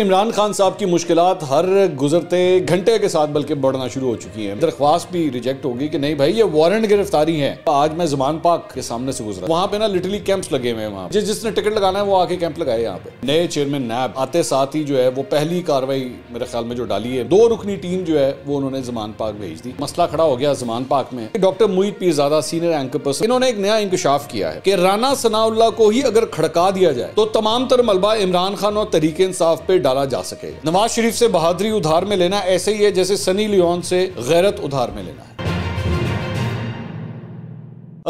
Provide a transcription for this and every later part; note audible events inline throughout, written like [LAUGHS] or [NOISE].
इमरान खान साहब की मुश्किल हर गुजरते घंटे के साथ बल्कि बढ़ना शुरू हो चुकी है दरख्वास्त भी रिजेक्ट होगी कि नहीं भाई ये वारंट गिरफ्तारी है आज मैं जमान पाक के सामने से गुजरा वहाँ पे ना लिटरली कैंप्स लगे हुए हैं वहाँ जिस जिसने टिकट लगाना है वो आके कैंप लगाए यहाँ पे नए चेयरमैन नैब आते साथ ही जो है वो पहली कार्रवाई मेरे ख्याल में जो डाली है दो रुकनी टीम जो है वो उन्होंने जमान पाक भेज दी मसला खड़ा हो गया जमान पाक में डॉक्टर मुईद ज्यादा सीनियर एंकर पर्सन इन्होंने एक नया इंकशाफ किया है कि राना सनाउल्ला को ही अगर खड़का दिया जाए तो तमाम तर मलबा इमरान खान और तरीके इंसाफ पे डाला जा सके नवाज शरीफ से बहादुरी उधार में लेना ऐसे ही है जैसे सनी लियोन से गैरत उधार में लेना है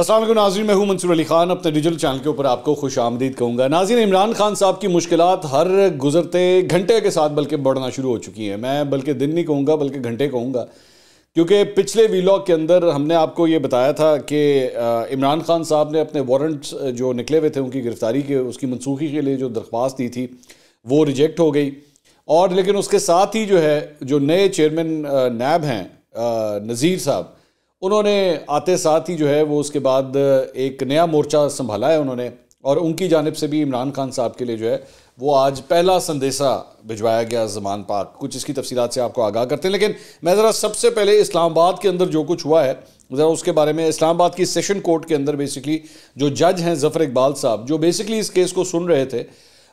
असल नाजी मैं हूँ मंसूर अली खान अपने डिजिटल चैनल के ऊपर आपको खुश आमदीद कहूँगा नाजीन इमरान खान साहब की मुश्किल हर गुजरते घंटे के साथ बल्कि बढ़ना शुरू हो चुकी हैं मैं बल्कि दिन नहीं कहूँगा बल्कि घंटे कहूँगा क्योंकि पिछले वीलॉग के अंदर हमने आपको ये बताया था कि इमरान खान साहब ने अपने वारंट्स जो निकले हुए थे उनकी गिरफ़्तारी के उसकी मनसूखी के लिए जो दरख्वास्त दी थी वो रिजेक्ट हो गई और लेकिन उसके साथ ही जो है जो नए चेयरमैन नैब हैं नज़ीर साहब उन्होंने आते साथ ही जो है वो उसके बाद एक नया मोर्चा संभाला है उन्होंने और उनकी जानब से भी इमरान खान साहब के लिए जो है वो आज पहला संदेशा भिजवाया गया जमान पाक कुछ इसकी तफसीत से आपको आगाह करते हैं लेकिन मैं ज़रा सबसे पहले इस्लामाबाद के अंदर जो कुछ हुआ है ज़रा उसके बारे में इस्लामाबाद की सेशन कोर्ट के अंदर बेसिकली जो जज हैं जफ़र इकबाल साहब जो बेसिकली इस केस को सुन रहे थे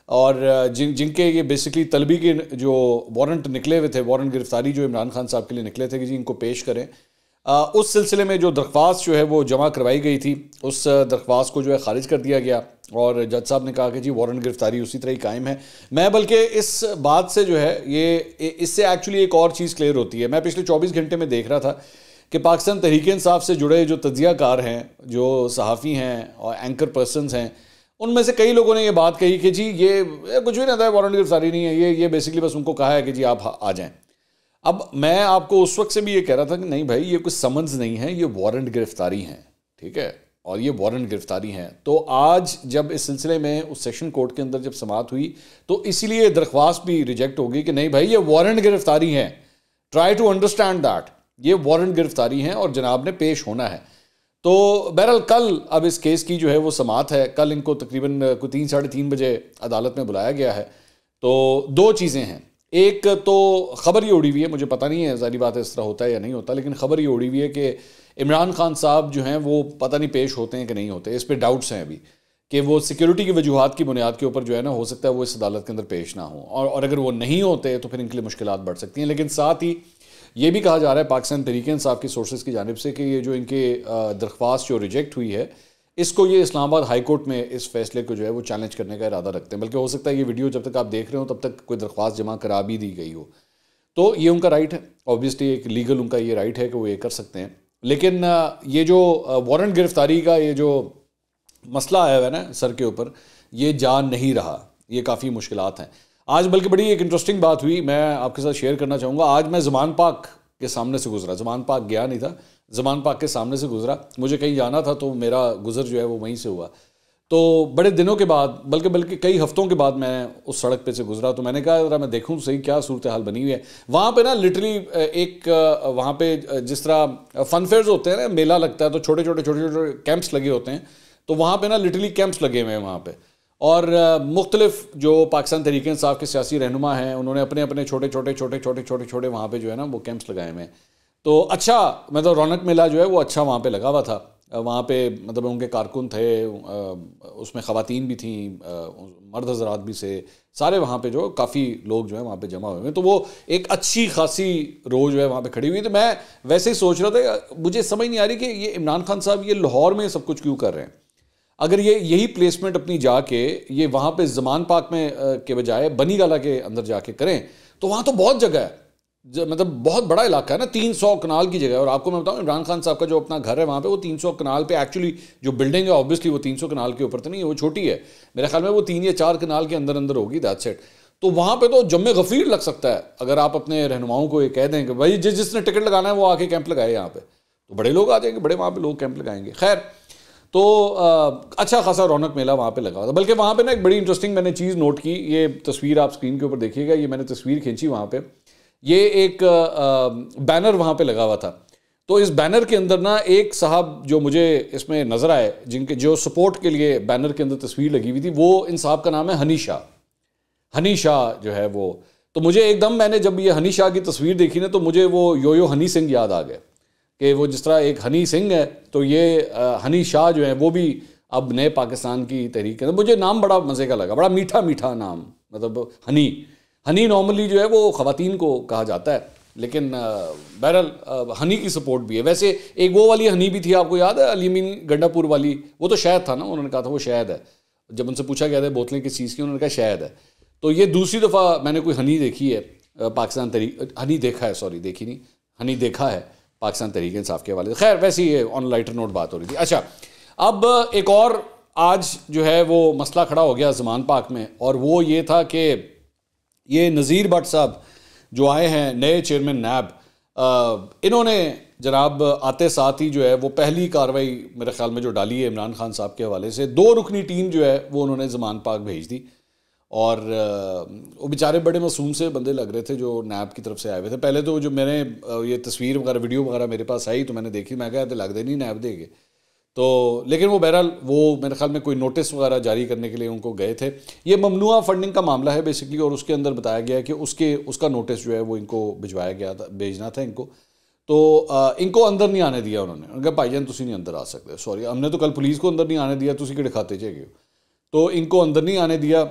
और जिन जिनके ये बेसिकली तलबी के जो वारंट निकले हुए थे वारंट गिरफ्तारी जो इमरान खान साहब के लिए निकले थे कि जी इनको पेश करें आ, उस सिलसिले में जो दरख्वास्त जो है वो जमा करवाई गई थी उस दरख्वास्त को जो है ख़ारिज कर दिया गया और जज साहब ने कहा कि जी वारंट गिरफ्तारी उसी तरह ही कायम है मैं बल्कि इस बात से जो है ये इससे एक्चुअली एक और चीज़ क्लियर होती है मैं पिछले चौबीस घंटे में देख रहा था कि पाकिस्तान तहरीक इंसाफ से जुड़े जो कार हैं जो सहाफ़ी हैं और एंकर पर्सनस हैं उनमें से कई लोगों ने ये बात कही कि जी ये कुछ भी नहीं था वारंट सारी नहीं है ये ये बेसिकली बस उनको कहा है कि जी आप आ जाएं अब मैं आपको उस वक्त से भी ये कह रहा था कि नहीं भाई ये कुछ समन्स नहीं है ये वारंट गिरफ्तारी हैं ठीक है और ये वारंट गिरफ्तारी हैं तो आज जब इस सिलसिले में उस सेशन कोर्ट के अंदर जब समाप्त हुई तो इसीलिए दरख्वास्त भी रिजेक्ट होगी कि नहीं भाई ये वारंट गिरफ्तारी हैं ट्राई टू अंडरस्टैंड दैट ये वारंट गिरफ्तारी हैं और जनाब ने पेश होना है तो बहरहाल कल अब इस केस की जो है वो समात है कल इनको तकरीबन कोई तीन साढ़े तीन बजे अदालत में बुलाया गया है तो दो चीज़ें हैं एक तो खबर ये उड़ी हुई है मुझे पता नहीं है जारी बात है इस तरह होता है या नहीं होता लेकिन खबर ये उड़ी हुई है कि इमरान खान साहब जो हैं वो पता नहीं पेश होते हैं कि नहीं होते इस पर डाउट्स हैं अभी कि वो सिक्योरिटी की वजूहत की बुनियाद के ऊपर जो है ना हो सकता है वो इस अदालत के अंदर पेश ना हो और, और अगर वो नहीं होते तो फिर इनके लिए मुश्किल बढ़ सकती हैं लेकिन साथ ही ये भी कहा जा रहा है पाकिस्तान तरीके इंसाफ की सोर्सेज की जानब से कि ये जो इनके दरख्वास्त जो रिजेक्ट हुई है इसको ये इस्लामाबाद हाई कोर्ट में इस फैसले को जो है वो चैलेंज करने का इरादा रखते हैं बल्कि हो सकता है ये वीडियो जब तक आप देख रहे हो तब तक कोई दरख्वास्त जमा करा भी दी गई हो तो ये उनका राइट है ऑब्वियसली एक लीगल उनका ये राइट है कि वो ये कर सकते हैं लेकिन ये जो वारंट गिरफ्तारी का ये जो मसला आया हुआ है ना सर के ऊपर ये जा नहीं रहा ये काफ़ी मुश्किल हैं आज बल्कि बड़ी एक इंटरेस्टिंग बात हुई मैं आपके साथ शेयर करना चाहूँगा आज मैं जमान पाक के सामने से गुजरा जमान पाक गया नहीं था जमान पाक के सामने से गुजरा मुझे कहीं जाना था तो मेरा गुजर जो है वो वहीं से हुआ तो बड़े दिनों के बाद बल्कि बल्कि कई हफ्तों के बाद मैं उस सड़क पे से गुजरा तो मैंने कहा जरा मैं देखूँ सही क्या सूरत हाल बनी हुई है वहाँ पे ना लिटरली एक वहाँ पे जिस तरह फन फेयर्स होते हैं ना मेला लगता है तो छोटे छोटे छोटे छोटे कैंप्स लगे होते हैं तो वहाँ पे ना लिटरली कैंप्स लगे हुए हैं वहाँ पर और मुख्तलिफ जो पाकिस्तान तरीक़े इंसाफ के सियासी रहनुमा हैं उन्होंने अपने अपने छोटे छोटे छोटे छोटे छोटे छोटे वहाँ पर जो है ना वो कैंप्स लगाए हुए हैं तो अच्छा मतलब रौनक मेला जो है वो अच्छा वहाँ पर लगा हुआ था वहाँ पर मतलब उनके कारकुन थे उसमें ख़वातीन भी थी मर्द हजरात भी से सारे वहाँ पर जो काफ़ी लोग जो है वहाँ पर जमा हुए हैं तो वो एक अच्छी खासी रो जो है वहाँ पर खड़ी हुई तो मैं वैसे ही सोच रहा था मुझे समझ नहीं आ रही कि ये इमरान खान साहब ये लाहौर में सब कुछ क्यों कर रहे हैं अगर ये यही प्लेसमेंट अपनी जाके ये वहाँ पे जमान पाक में के बजाय बनी गाला के अंदर जाके करें तो वहाँ तो बहुत जगह है मतलब बहुत बड़ा इलाका है ना तीन सौ कनाल की जगह और आपको मैं बताऊं इमरान खान साहब का जो अपना घर है वहाँ पे वो तीन सौ कनाल पे एक्चुअली जो बिल्डिंग है ऑब्वियसली वो तीन सौ कनाल के ऊपर तो नहीं है वो छोटी है मेरे ख्याल में वो तीन या चार कनाल के अंदर अंदर होगी दैट सेट तो वहाँ पर तो जम्मे गफीर लग सकता है अगर आप अपने रहनुमाओं को ये कह दें कि भाई जिस जिसने टिकट लगाना है वो आके कैंप लगाए यहाँ पे तो बड़े लोग आ जाएंगे बड़े वहाँ पे लोग कैंप लगाएंगे खैर तो अच्छा खासा रौनक मेला वहाँ पे लगा हुआ था बल्कि वहाँ पे ना एक बड़ी इंटरेस्टिंग मैंने चीज़ नोट की ये तस्वीर आप स्क्रीन के ऊपर देखिएगा ये मैंने तस्वीर खींची वहाँ पे ये एक बैनर वहाँ पे लगा हुआ था तो इस बैनर के अंदर ना एक साहब जो मुझे इसमें नज़र आए जिनके जो सपोर्ट के लिए बैनर के अंदर तस्वीर लगी हुई थी वो इन साहब का नाम है हनी शाह हनी शाह जो है वो तो मुझे एकदम मैंने जब ये हनी शाह की तस्वीर देखी ना तो मुझे वो यो यो हनी सिंह याद आ गए कि वो जिस तरह एक हनी सिंह है तो ये हनी शाह जो है वो भी अब नए पाकिस्तान की तहरीक है मुझे नाम बड़ा मज़े का लगा बड़ा मीठा मीठा नाम मतलब हनी हनी नॉर्मली जो है वो ख़वातीन को कहा जाता है लेकिन बहरल हनी की सपोर्ट भी है वैसे एक वो वाली हनी भी थी आपको याद है अलीमीन गंडापुर वाली वो तो शायद था ना उन्होंने कहा था वो शायद है जब उनसे पूछा गया था बोतलें किस चीज़ की उन्होंने कहा शायद है तो ये दूसरी दफ़ा मैंने कोई हनी देखी है पाकिस्तान तरी हनी देखा है सॉरी देखी नहीं हनी देखा है पाकिस्तान तहरीक इंसाफ के हवाले खैर वैसे ही ऑन लाइटर नोट बात हो रही थी अच्छा अब एक और आज जो है वो मसला खड़ा हो गया जमान पाक में और वो ये था कि ये नज़ीर भट्ट साहब जो आए हैं नए चेयरमैन नैब इन्होंने जनाब आते साथ ही जो है वो पहली कार्रवाई मेरे ख्याल में जो डाली है इमरान खान साहब के हवाले से दो रुकनी टीम जो है वो उन्होंने जमान पाक भेज दी और वो बेचारे बड़े मासूम से बंदे लग रहे थे जो नैब की तरफ से आए हुए थे पहले तो जो मैंने ये तस्वीर वगैरह वीडियो वगैरह मेरे पास आई तो मैंने देखी मैं क्या लगते नहीं नैब देंगे तो लेकिन वो बहरहाल वो मेरे ख्याल में कोई नोटिस वगैरह जारी करने के लिए उनको गए थे ये ममनुआ फंडिंग का मामला है बेसिकली और उसके अंदर बताया गया है कि उसके उसका नोटिस जो है वो इनको भिजवाया गया था भेजना था इनको तो इनको अंदर नहीं आने दिया उन्होंने कहा भाई जान तुम नहीं अंदर आ सकते सॉरी हमने तो कल पुलिस को अंदर नहीं आने दिया तुम कि दिखाते चाहिए तो इनको अंदर नहीं आने दिया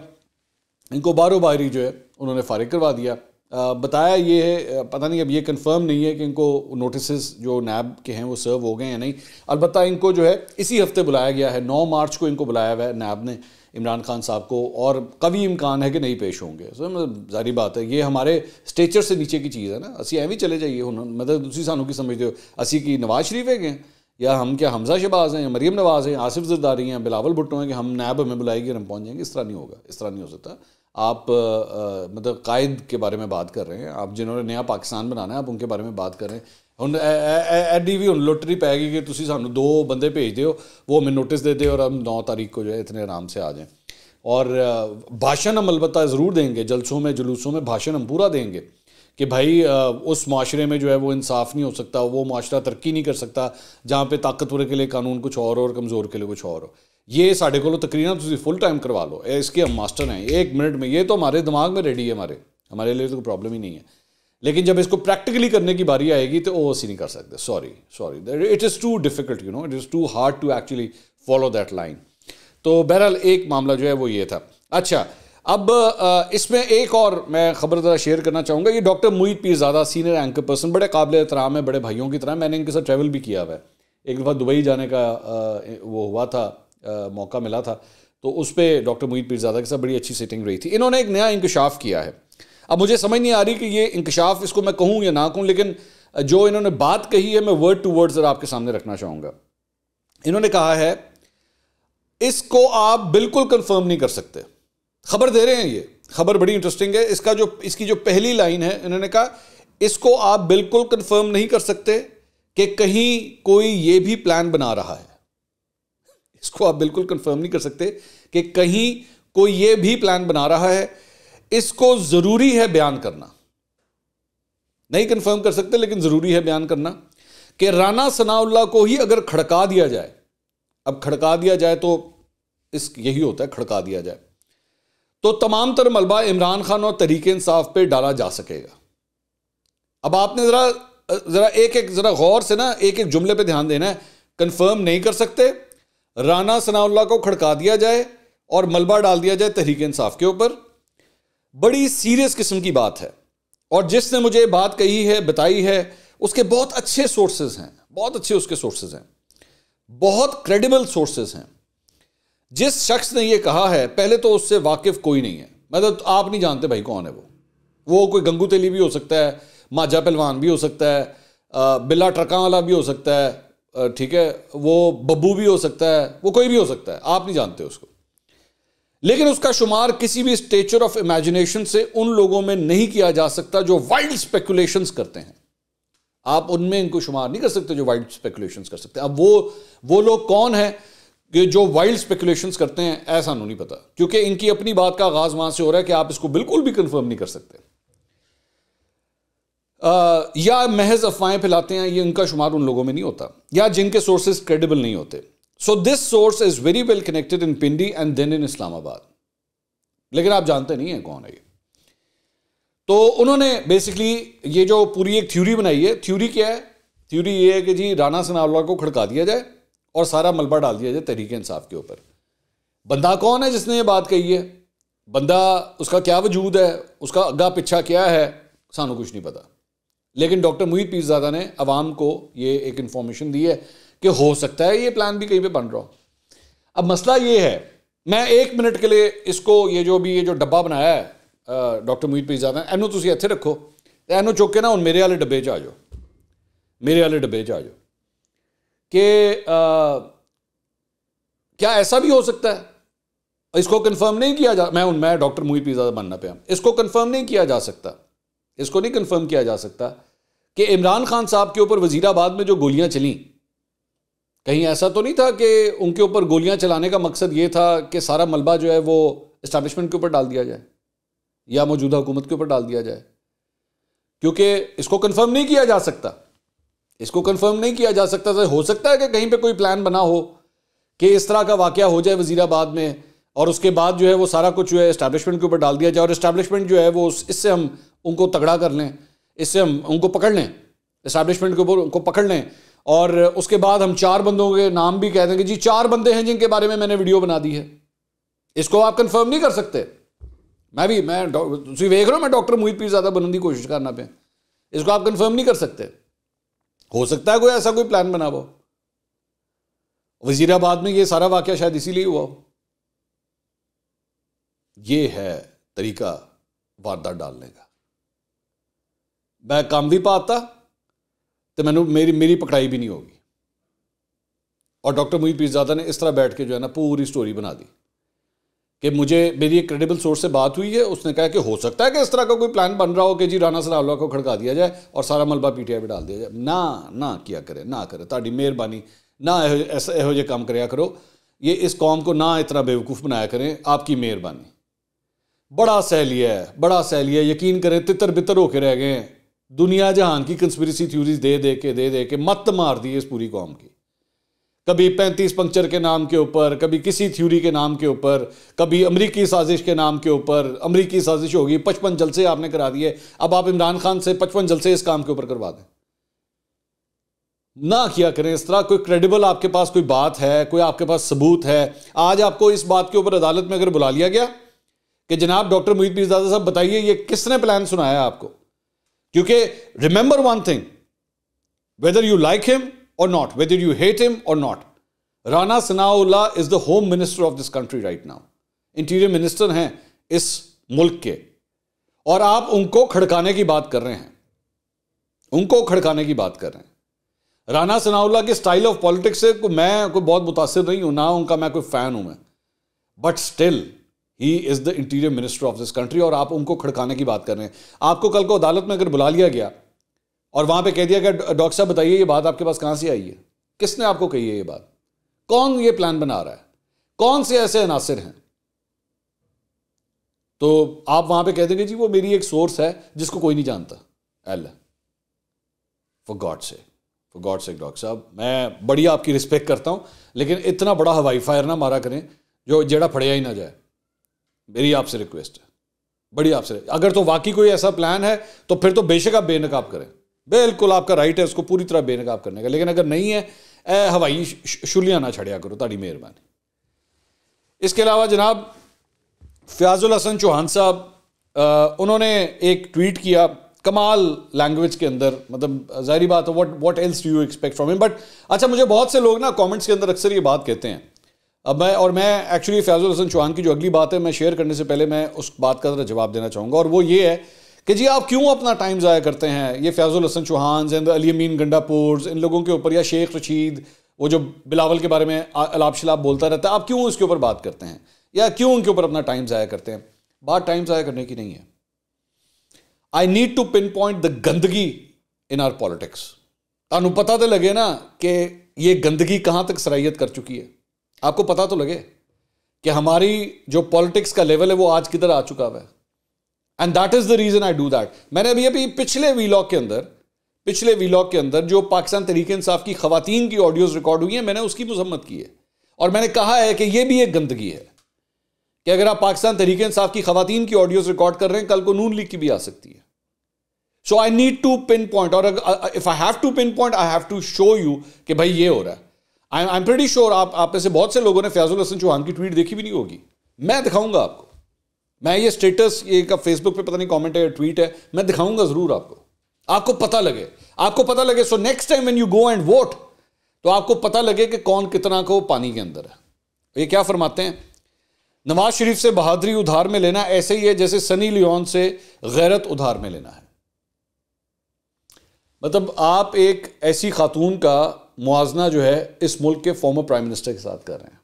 इनको बारो बारी जो है उन्होंने फ़ारिग करवा दिया आ, बताया ये है पता नहीं अब ये कंफर्म नहीं है कि इनको नोटिस जो नैब के हैं वो सर्व हो गए या नहीं अलबत्त इनको जो है इसी हफ्ते बुलाया गया है नौ मार्च को इनको बुलाया हुआ है नैब ने इमरान खान साहब को और कभी इम्कान है कि नहीं पेश होंगे सो मतलब जारी बात है ये हमारे स्टेचर से नीचे की चीज़ है ना असी एवं चले जाइए हूँ मतलब दूसरी सानू की समझते हो असी की नवाज शरीफ है गए या हम क्या हमजा शबाज हैं या मरीम नवाज़ हैं आसिफ जरदारी हैं बिलावल भुट्टो हैं कि हम नैब हमें बुलाएगी और हम पहुँच जाएंगे इस तरह नहीं होगा इस तरह नहीं हो सकता आप आ, मतलब कायद के बारे में बात कर रहे हैं आप जिन्होंने नया पाकिस्तान बनाना है आप उनके बारे में बात कर रहे हैं ਹੁਣ एडी ਵੀ ਹੁਣ ਲੋਟਰੀ ਪੈ ਗਈ ਕਿ ਤੁਸੀਂ ਸਾਨੂੰ ਦੋ ਬੰਦੇ ਭੇਜ ਦਿਓ वो ਮੈਂ नोटिस दे ਦੇ और हम नौ तारीख को जो है इतने आराम से आ जाएँ और भाषण हम अलबत् ज़रूर देंगे जलसों में जुलूसों में भाषण हम पूरा देंगे कि भाई उस माशरे में जो है वो इंसाफ नहीं हो सकता वो माशरा तरक्की नहीं कर सकता जहाँ पे ताकतवर के लिए कानून कुछ और हो और कमज़ोर के लिए कुछ और हो ये साढ़े को ਤਕਰੀਬਨ ਤੁਸੀਂ फुल टाइम करवा लो इसके हम मास्टर हैं एक मिनट में ये तो हमारे दिमाग में रेडी है हमारे हमारे लिए तो कोई प्रॉब्लम ही नहीं है लेकिन जब इसको प्रैक्टिकली करने की बारी आएगी तो वो असी नहीं कर सकते sorry sorry it is too difficult you know it is too hard to actually follow that line तो बहरहाल एक मामला जो है वो ये था अच्छा अब इसमें एक और मैं ख़बर ज़रा शेयर करना चाहूँगा ये डॉक्टर पी ज़्यादा सीनियर एंकर पर्सन बड़े काबिल एहतराम है बड़े भाइयों की तरह मैंने इनके साथ ट्रैवल भी किया हुआ है एक दफ़ा दुबई जाने का वो हुआ था मौका मिला था तो उस पर डॉक्टर मोहित पीरजादा के साथ बड़ी अच्छी सिटिंग रही थी इन्होंने एक नया इंकशाफ किया है अब मुझे समझ नहीं आ रही कि ये इंकशाफ इसको मैं कहूँ या ना कहूँ लेकिन जो इन्होंने बात कही है मैं वर्ड टू वर्ड ज़रा आपके सामने रखना चाहूँगा इन्होंने कहा है इसको आप बिल्कुल कन्फर्म नहीं कर सकते खबर दे रहे हैं ये खबर बड़ी इंटरेस्टिंग है इसका जो इसकी जो पहली लाइन है इन्होंने कहा इसको आप बिल्कुल कन्फर्म नहीं कर सकते कि कहीं कोई ये भी प्लान बना रहा है इसको आप बिल्कुल कंफर्म नहीं कर सकते कि कहीं कोई ये भी प्लान बना रहा है इसको ज़रूरी है बयान करना नहीं कंफर्म कर सकते लेकिन ज़रूरी है बयान करना कि राणा सनाउल्ला को ही अगर खड़का दिया जाए अब खड़का दिया जाए तो इस यही होता है खड़का दिया जाए तो तमाम तर मलबा इमरान खान और तरीके इंसाफ पे डाला जा सकेगा अब आपने ज़रा ज़रा एक एक ज़रा गौर से ना एक एक जुमले पे ध्यान देना है कंफर्म नहीं कर सकते राना सनाउल्ला को खड़का दिया जाए और मलबा डाल दिया जाए तहरीक इंसाफ के ऊपर बड़ी सीरियस किस्म की बात है और जिसने मुझे बात कही है बताई है उसके बहुत अच्छे सोर्सेज हैं बहुत अच्छे उसके सोर्सेज हैं बहुत क्रेडिबल सोर्सेज हैं जिस शख्स ने यह कहा है पहले तो उससे वाकिफ कोई नहीं है मतलब तो आप नहीं जानते भाई कौन है वो वो कोई गंगू तेली भी हो सकता है माजा पहलवान भी हो सकता है बिल्ला ट्रका वाला भी हो सकता है ठीक है वो बब्बू भी हो सकता है वो कोई भी हो सकता है आप नहीं जानते उसको लेकिन उसका शुमार किसी भी स्टेचर ऑफ इमेजिनेशन से उन लोगों में नहीं किया जा सकता जो वाइल्ड स्पेकुलेशन करते हैं आप उनमें इनको शुमार नहीं कर सकते जो वाइल्ड स्पेकुलेशन कर सकते हैं अब वो वो लोग कौन है कि जो वाइल्ड स्पेकुलेशन करते हैं ऐसा नहीं पता क्योंकि इनकी अपनी बात का आगाज़ वहां से हो रहा है कि आप इसको बिल्कुल भी कंफर्म नहीं कर सकते या महज अफवाहें फैलाते हैं ये उनका शुमार उन लोगों में नहीं होता या जिनके सोर्सेज क्रेडिबल नहीं होते so this source is very well connected in Pindi and then in Islamabad लेकिन आप जानते नहीं हैं कौन है ये तो उन्होंने बेसिकली ये जो पूरी एक थ्योरी बनाई है थ्योरी क्या है थ्योरी ये है कि जी राना सनावला को खड़का दिया जाए और सारा मलबा डाल दिया जाए तहरीक इंसाफ के ऊपर बंदा कौन है जिसने ये बात कही है बंदा उसका क्या वजूद है उसका अग्गा पिछा क्या है सानू कुछ नहीं पता लेकिन डॉक्टर मुहित पीरजादा ने आवाम को ये एक इन्फॉर्मेशन दी है कि हो सकता है ये प्लान भी कहीं पे बन रहा हो अब मसला ये है मैं एक मिनट के लिए इसको ये जो भी ये जो डब्बा बनाया है डॉक्टर मुहित पीरजादा ने एनू तुम इतने रखो तो एनू चुके के ना हूँ मेरे वाले डब्बे च आ जाओ मेरे वाले डब्बे च आ जाओ कि क्या ऐसा भी हो सकता है इसको कन्फर्म नहीं किया जा मैं मैं डॉक्टर मुहित पीज़ा बनना पे इसको कन्फर्म नहीं किया जा सकता इसको नहीं कंफर्म किया जा सकता कि इमरान खान साहब के ऊपर वजीराबाद में जो गोलियां चली कहीं ऐसा तो नहीं था कि उनके ऊपर गोलियां चलाने का मकसद ये था कि सारा मलबा जो है वो इस्टेब्लिशमेंट के ऊपर डाल दिया जाए या मौजूदा हुकूमत के ऊपर डाल दिया जाए क्योंकि इसको कंफर्म नहीं किया जा सकता इसको कंफर्म नहीं किया जा सकता हो सकता है कि कहीं पे कोई प्लान बना हो कि इस तरह का वाक़ हो जाए वजीराबाद में और उसके बाद जो है वो सारा कुछ जो है इस्टेब्लिशमेंट के ऊपर डाल दिया जाए और इस्टेब्लिशमेंट जो है वो इससे हम उनको तगड़ा कर लें इससे हम उनको पकड़ लें इस्टेब्लिशमेंट के ऊपर उनको पकड़ लें और उसके बाद हम चार बंदों के नाम भी कह देंगे जी चार बंदे हैं जिनके बारे में मैंने वीडियो बना दी है इसको आप कंफर्म नहीं कर सकते मैं भी मैं तुम देख रहा हूँ मैं डॉक्टर मोहित पीर ज़्यादा बनने की कोशिश करना पे इसको आप कंफर्म नहीं कर सकते हो सकता है कोई ऐसा कोई प्लान बना वो वजीराबाद में ये सारा वाक्य शायद इसीलिए हुआ हो ये है तरीका वारदात डालने का मैं काम भी पाता तो मैं मेरी मेरी पकड़ाई भी नहीं होगी और डॉक्टर मुहीद पीरजादा ने इस तरह बैठ के जो है ना पूरी स्टोरी बना दी कि मुझे मेरी एक क्रेडिबल सोर्स से बात हुई है उसने कहा कि हो सकता है कि इस तरह का कोई प्लान बन रहा हो कि जी राणा सरावला को खड़का दिया जाए और सारा मलबा पीटीआई पे डाल दिया जाए ना ना किया करे ना करे ताकि मेहरबानी ना ऐसा यहोजे काम कराया करो ये इस कौम को ना इतना बेवकूफ़ बनाया करें आपकी मेहरबानी बड़ा सह लिया है बड़ा सह लिया यकीन करें तितर बितर होके रह गए हैं दुनिया जहान की कंस्पिरसी थ्यूरीज दे दे के दे दे के मत मार दी इस पूरी कौम की कभी पैंतीस पंक्चर के नाम के ऊपर कभी किसी थ्यूरी के नाम के ऊपर कभी अमरीकी साजिश के नाम के ऊपर अमरीकी साजिश होगी पचपन जलसे आपने करा दिए अब आप इमरान खान से पचपन जलसे इस काम के ऊपर करवा दें ना किया करें इस तरह कोई क्रेडिबल आपके पास कोई बात है कोई आपके पास सबूत है आज आपको इस बात के ऊपर अदालत में अगर बुला लिया गया कि जनाब डॉक्टर मोहित पीरजादा साहब बताइए ये किसने प्लान सुनाया आपको क्योंकि remember one thing whether you like him or not whether you hate him or not Rana Sanaullah is the home minister of this country right now interior minister हैं इस मुल्क के और आप उनको खड़काने की बात कर रहे हैं उनको खड़काने की बात कर रहे हैं राना सनाउल्ला के स्टाइल ऑफ पॉलिटिक्स से मैं कोई बहुत मुतासर नहीं हूं ना उनका मैं कोई फैन हूं मैं but still he is the interior minister of this country और आप उनको खड़काने की बात कर रहे हैं आपको कल को अदालत में अगर बुला लिया गया और वहां पे कह दिया गया डॉक्टर साहब बताइए ये बात आपके पास कहां से आई है किसने आपको कही है ये बात कौन ये प्लान बना रहा है कौन से ऐसे अनासर हैं तो आप वहां पे कह देंगे जी वो मेरी एक सोर्स है जिसको कोई नहीं जानता एल फॉर गॉड से फॉर गॉड से डॉक्टर साहब मैं बड़ी आपकी रिस्पेक्ट करता हूं लेकिन इतना बड़ा हवाई फायर ना मारा करें जो जेड़ा फड़िया ही ना जाए मेरी आपसे रिक्वेस्ट है बड़ी आपसे अगर तो वाकई कोई ऐसा प्लान है तो फिर तो बेशक आप बेनकाब करें बिल्कुल आपका राइट है उसको पूरी तरह बेनकाब करने का लेकिन अगर नहीं है ए हवाई शुलिया ना छड़िया करो ताड़ी मेहरबानी इसके अलावा जनाब फयाजुल हसन चौहान साहब उन्होंने एक ट्वीट किया कमाल लैंग्वेज के अंदर मतलब जाहिर बात है what what else do you expect from him but अच्छा मुझे बहुत से लोग ना कमेंट्स के अंदर अक्सर ये बात कहते हैं अब मैं और मैं एक्चुअली फैज़ुल हसन चौहान की जो अगली बात है मैं शेयर करने से पहले मैं उस बात का ज़रा जवाब देना चाहूँगा और वो ये है कि जी आप क्यों अपना टाइम ज़ाया करते हैं ये फैज़ुल हसन चौहान जैन अली अमीन गंडापोर्स इन लोगों के ऊपर या शेख रशीद वो जो बिलावल के बारे में अलाप शिलाप बोलता रहता है आप क्यों उसके ऊपर बात करते हैं या क्यों उनके ऊपर अपना टाइम ज़ाया करते हैं बात टाइम ज़ाया करने की नहीं है I need to pin point the गंदगी इन आर पॉलिटिक्स तुम पता तो लगे ना कि ये गंदगी कहाँ तक सराहियत कर चुकी है आपको पता तो लगे कि हमारी जो पॉलिटिक्स का लेवल है वो आज किधर आ चुका हुआ है and that is the reason I do that मैंने अभी अभी पिछले वीलॉग के अंदर पिछले वीलॉग के अंदर जो पाकिस्तान तरीके इंसाफ की खातन की ऑडियोज रिकॉर्ड हुई है मैंने उसकी मजम्मत की है और मैंने कहा है कि यह भी एक गंदगी है कि अगर आप पाकिस्तान तरीके इंसाफ की खातन की ऑडियोज रिकॉर्ड कर रहे हैं कल को नून लीग की भी आ सकती है so I need to pin point और if I have to pin point I have to show you कि भाई ये हो रहा है I I am pretty sure आप आप में से बहुत से लोगों ने फैजुल हसन चौहान की ट्वीट देखी भी नहीं होगी मैं दिखाऊंगा आपको मैं ये स्टेटस ये का फेसबुक पे पता नहीं कमेंट है या ट्वीट है मैं दिखाऊंगा जरूर आपको आपको पता लगे आपको पता लगे so next time when you go and vote तो आपको पता लगे कि कौन कितना को पानी के अंदर है ये क्या फरमाते हैं नवाज शरीफ से बहादुरी उधार में लेना ऐसे ही है जैसे सनी लियोन से गैरत उधार में लेना है मतलब आप एक ऐसी खातून का मुआजना जो है इस मुल्क के फॉर्मर प्राइम मिनिस्टर के साथ कर रहे हैं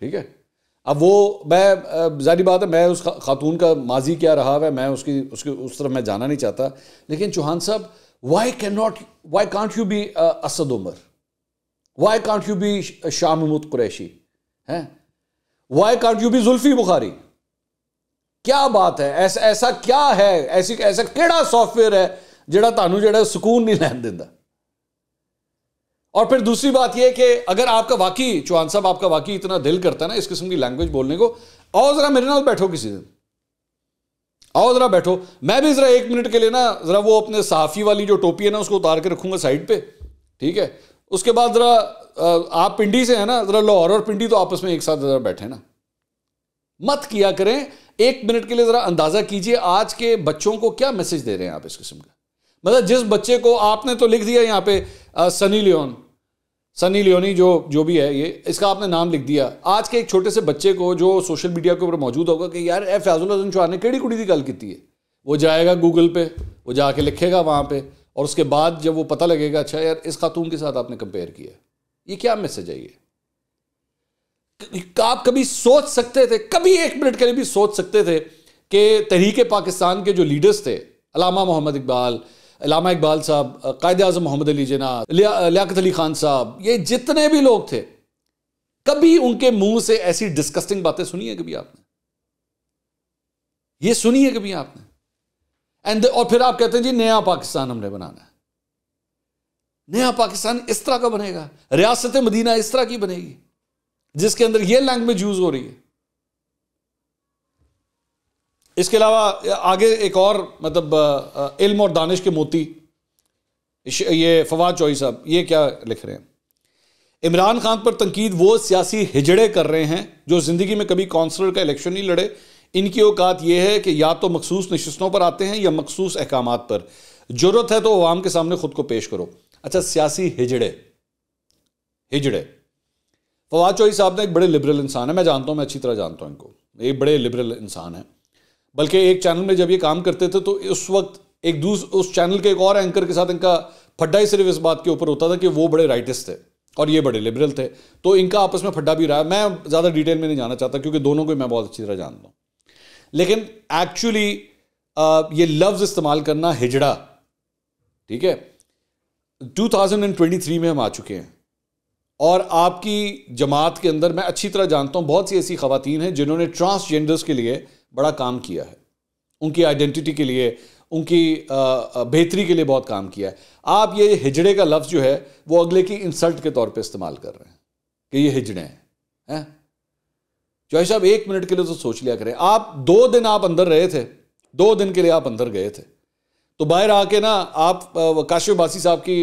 ठीक है अब वो मैं जारी बात है मैं उस खातून का माजी क्या रहा है मैं उसकी उसकी उस तरफ मैं जाना नहीं चाहता लेकिन चौहान साहब why can not why can't you be Asad Umar why can't you be Shah Mahmood Qureshi हैं why can't you be Zulfi Bukhari क्या बात है ऐसा ऐसा क्या है ऐसी ऐसा केड़ा सॉफ्टवेयर है ਜਿਹੜਾ ਤੁਹਾਨੂੰ ਜਿਹੜਾ सुकून नहीं लैन दिता और फिर दूसरी बात यह कि अगर आपका वाकई चौहान साहब आपका वाकई इतना दिल करता है ना इस किस्म की लैंग्वेज बोलने को आओ जरा मेरे नाल बैठो किसी दिन आओ जरा बैठो मैं भी जरा एक मिनट के लिए ना जरा वो अपने सहाफ़ी वाली जो टोपी है ना उसको उतार के रखूंगा साइड पे ठीक है उसके बाद जरा आप पिंडी से है ना जरा लाहौर और पिंडी तो आपस में एक साथ जरा बैठे ना मत किया करें एक मिनट के लिए जरा अंदाजा कीजिए आज के बच्चों को क्या मैसेज दे रहे हैं आप इस किस्म का मतलब जिस बच्चे को आपने तो लिख दिया यहाँ पे सनी लियोन सनी लियोनी जो जो भी है ये इसका आपने नाम लिख दिया आज के एक छोटे से बच्चे को जो सोशल मीडिया के ऊपर मौजूद होगा कि यार ए फैजुल हसन चौहान ने कड़ी कुड़ी की गल की है वो जाएगा गूगल पे वो जाके लिखेगा वहाँ पे और उसके बाद जब वो पता लगेगा अच्छा यार इस खातून के साथ आपने कंपेयर किया ये क्या मैसेज है ये आप कभी सोच सकते थे कभी एक मिनट के लिए भी सोच सकते थे कि तहरीक पाकिस्तान के जो लीडर्स थे अलामा मोहम्मद इकबाल अलामा इकबाल साहब कायद अजम मोहम्मद अली जना लियाकत अली खान साहब ये जितने भी लोग थे कभी उनके मुंह से ऐसी डिस्कस्टिंग बातें सुनी है कभी आपने ये सुनी है कभी आपने एंड और फिर आप कहते हैं जी नया पाकिस्तान हमने बनाना है नया पाकिस्तान इस तरह का बनेगा रियासत मदीना इस तरह की बनेगी जिसके अंदर यह लैंग्वेज यूज हो रही है इसके अलावा आगे एक और मतलब इल्म और दानिश के मोती ये फवाद चौहरी साहब ये क्या लिख रहे हैं इमरान खान पर तनकीद वो सियासी हिजड़े कर रहे हैं जो ज़िंदगी में कभी कौंसलर का इलेक्शन नहीं लड़े इनकी औकात यह है कि या तो मखसूस नशस्तों पर आते हैं या मखसूस अहकाम पर ज़रूरत है तो आवाम के सामने ख़ुद को पेश करो अच्छा सियासी हिजड़े हिजड़े फवाद चौहरी साहब ने एक बड़े लिबरल इंसान है मैं जानता हूँ मैं अच्छी तरह जानता हूँ इनको एक बड़े लिबरल इंसान है बल्कि एक चैनल में जब ये काम करते थे तो उस वक्त एक दूस उस चैनल के एक और एंकर के साथ इनका फड्डा ही सिर्फ इस बात के ऊपर होता था कि वो बड़े राइटिस्ट थे और ये बड़े लिबरल थे तो इनका आपस में फड्डा भी रहा मैं ज़्यादा डिटेल में नहीं जाना चाहता क्योंकि दोनों को मैं बहुत अच्छी तरह जानता हूँ लेकिन एक्चुअली ये लफ्ज़ इस्तेमाल करना हिजड़ा ठीक है 2023 में हम आ चुके हैं और आपकी जमात के अंदर मैं अच्छी तरह जानता हूँ बहुत सी ऐसी खातन हैं जिन्होंने ट्रांसजेंडर्स के लिए बड़ा काम किया है उनकी आइडेंटिटी के लिए उनकी बेहतरी के लिए बहुत काम किया है आप ये हिजड़े का लफ्ज़ जो है वो अगले की इंसल्ट के तौर पे इस्तेमाल कर रहे हैं कि ये हिजड़े हैं हैं चौहरी साहब एक मिनट के लिए तो सोच लिया करें आप दो दिन आप अंदर रहे थे दो दिन के लिए आप अंदर गए थे तो बाहर आके ना आप काशिफ बासी साहब की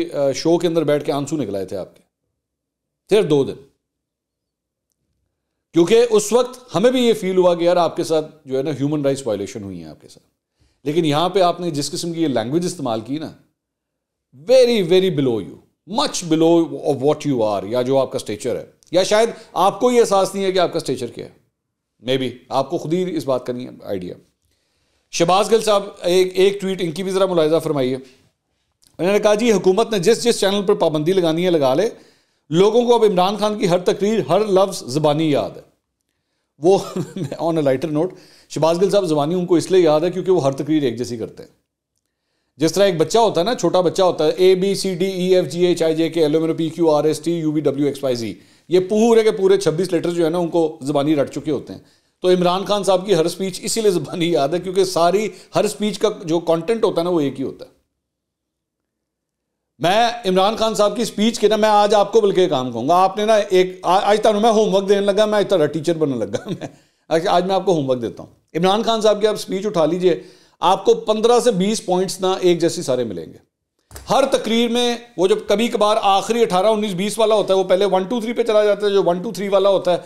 शो के अंदर बैठ के आंसू निकलाए थे आपके सिर्फ दो दिन क्योंकि उस वक्त हमें भी ये फील हुआ कि यार आपके साथ जो है ना ह्यूमन राइट्स वायलेशन हुई है आपके साथ लेकिन यहाँ पे आपने जिस किस्म की ये लैंग्वेज इस्तेमाल की ना very very below you much below of what you are या जो आपका स्टेचर है या शायद आपको ये एहसास नहीं है कि आपका स्टेचर क्या है मे बी आपको खुद ही इस बात का नहीं आइडिया शहबाज गिल साहब एक एक ट्वीट इनकी भी ज़रा मुलायजा फरमाइए उन्होंने कहा जी हुकूमत ने जिस जिस चैनल पर पाबंदी लगानी है लगा ले लोगों को अब इमरान खान की हर तकरीर हर लफ्ज़ ज़बानी याद है वो on a lighter note Shahbaz Gill साहब ज़बानी उनको इसलिए याद है क्योंकि वो हर तकरीर एक जैसी करते हैं जिस तरह एक बच्चा होता है ना छोटा बच्चा होता है A B C D E F G H I J K L M P Q R S T U V W X Y Z ये पूरे के पूरे छब्बीस लेटर जो है ना उनको ज़बानी रट चुके होते हैं तो इमरान खान साहब की हर स्पीच इसीलिए ज़बानी याद है क्योंकि सारी हर स्पीच का जो कॉन्टेंट होता है ना वो एक ही होता है मैं इमरान खान साहब की स्पीच के ना मैं आज आपको बल्कि काम कहूँगा आपने ना एक आ, आज तक तो मैं होमवर्क देने लगा मैं आज तरह टीचर बनने लगा मैं आज, आज मैं आपको होमवर्क देता हूँ इमरान खान साहब की आप स्पीच उठा लीजिए आपको पंद्रह से बीस पॉइंट्स ना एक जैसे सारे मिलेंगे हर तकरीर में वो जब कभी कभार आखिरी अठारह उन्नीस बीस वाला होता है वो पहले वन टू थ्री पे चला जाता है जो वन टू थ्री वाला होता है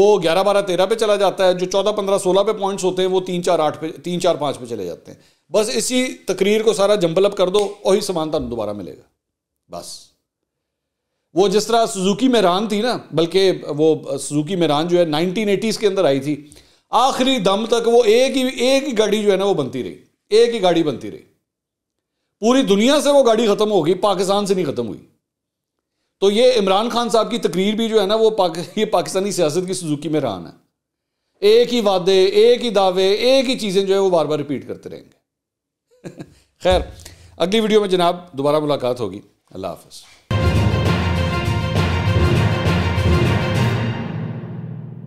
वो ग्यारह बारह तेरह पे चला जाता है जो चौदह पंद्रह सोलह पे पॉइंट्स होते हैं वो तीन चार आठ पे तीन चार पाँच पे चले जाते हैं बस इसी तकरीर को सारा जंबलअप कर दो और ही समानता दोबारा मिलेगा बस वो जिस तरह सुजुकी मेहरान थी ना बल्कि वो सुजुकी मेहरान जो है नाइनटीन एटीज़ के अंदर आई थी आखिरी दम तक वो एक ही एक ही गाड़ी जो है ना वो बनती रही एक ही गाड़ी बनती रही पूरी दुनिया से वो गाड़ी ख़त्म हो गई पाकिस्तान से नहीं ख़त्म हुई तो ये इमरान खान साहब की तकरीर भी जो है ना वो पाक, ये पाकिस्तानी सियासत की सुजुकी में रान है एक ही वादे एक ही दावे एक ही चीज़ें जो है वो बार बार रिपीट करते रहेंगे [LAUGHS] खैर अगली वीडियो में जनाब दोबारा मुलाकात होगी I love us.